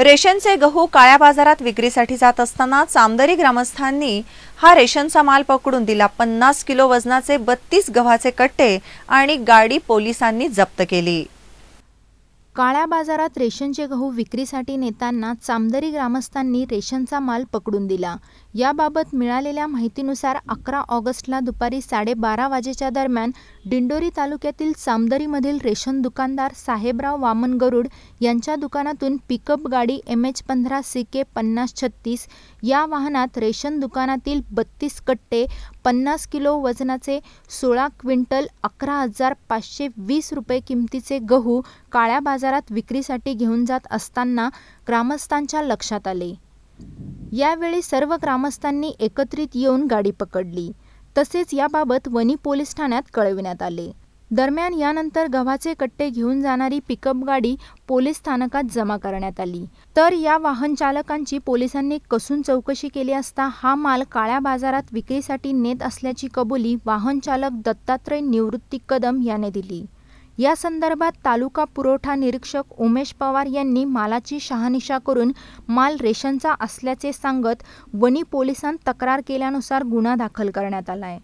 रेशनचे गहू काळ्या बाजारात विक्रीसाठी जात असताना चांदरी ग्रामस्थांनी हा रेशनचा माल पकडून दिला पन्नास किलो वजनाचे बत्तीस गव्हाचे कट्टे आणि गाडी पोलिसांनी जप्त केली काळ्या बाजारात रेशनचे गहू विक्रीसाठी नेताना चांदरी ग्रामस्थांनी रेशनचा माल पकडून दिला याबाबत मिळालेल्या माहितीनुसार अकरा ऑगस्टला दुपारी साडेबारा वाजेच्या दरम्यान डिंडोरी तालुक्यातील चामदरीमधील रेशन दुकानदार साहेबराव वामन गरुड यांच्या दुकानातून पिकअप गाडी एम एच पंधरा सी के पन्नास छत्तीस या वाहनात रेशन दुकानातील बत्तीस कट्टे पन्नास किलो वजनाचे सोळा क्विंटल अकरा हजार पाचशे वीस रुपये किमतीचे गहू काळ्या बाजारात विक्रीसाठी घेऊन जात असताना ग्रामस्थांच्या लक्षात आले यावेळी सर्व ग्रामस्थांनी एकत्रित येऊन गाडी पकडली तसेच याबाबत वनी पोलीस ठाण्यात कळविण्यात आले दरम्यान यानंतर गव्हाचे कट्टे घेऊन जाणारी पिकअप गाडी पोलीस स्थानकात जमा करण्यात आली तर या वाहन चालकांची पोलिसांनी कसून चौकशी केली असता हा माल काळ्या बाजारात विक्रीसाठी नेत असल्याची कबुली वाहन चालक दत्तात्रय निवृत्ती कदम याने दिली या संदर्भात तालुका पुरवठा निरीक्षक उमेश पवार यांनी मालाची शहानिशा करून माल रेशनचा असल्याचे सांगत वणी पोलिसांत तक्रार केल्यानुसार गुन्हा दाखल करण्यात आला आहे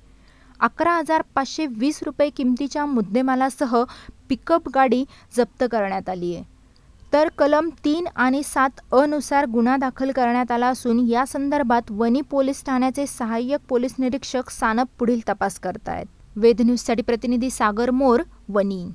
अकरा हजार पाचशे वीस रुपये किमतीच्या मुद्देमालासह पिकअप गाडी जप्त करण्यात आली आहे तर कलम तीन आणि सात अनुसार गुन्हा दाखल करण्यात आला असून या संदर्भात वणी पोलीस ठाण्याचे सहाय्यक पोलीस निरीक्षक सानप पुढील तपास करतायत वेद न्यूजसाठी प्रतिनिधी सागर मोर वणी